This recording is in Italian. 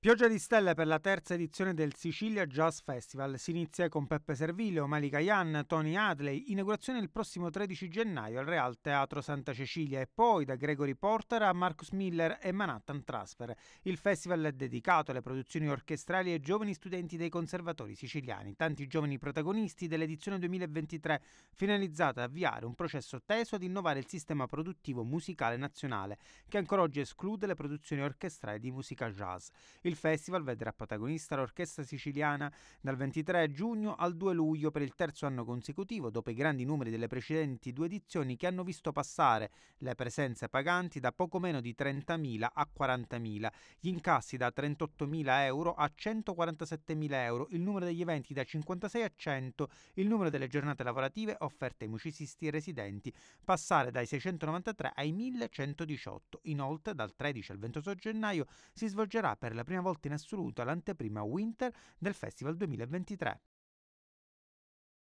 Pioggia di stelle per la terza edizione del Sicilia Jazz Festival. Si inizia con Peppe Servilio, Malika Yan, Tony Hadley. Inaugurazione il prossimo 13 gennaio al Real Teatro Santa Cecilia e poi da Gregory Porter a Marcus Miller e Manhattan Transfer. Il festival è dedicato alle produzioni orchestrali e giovani studenti dei conservatori siciliani. Tanti giovani protagonisti dell'edizione 2023 finalizzata a avviare un processo teso ad innovare il sistema produttivo musicale nazionale che ancora oggi esclude le produzioni orchestrali di musica jazz. Il festival vedrà protagonista l'orchestra siciliana dal 23 giugno al 2 luglio per il terzo anno consecutivo, dopo i grandi numeri delle precedenti due edizioni che hanno visto passare le presenze paganti da poco meno di 30.000 a 40.000, gli incassi da 38.000 euro a 147.000 euro, il numero degli eventi da 56 a 100, il numero delle giornate lavorative offerte ai musicisti residenti passare dai 693 ai 1118. Inoltre dal 13 al 28 gennaio si svolgerà per la prima prima volta in assoluto all'anteprima Winter del Festival 2023.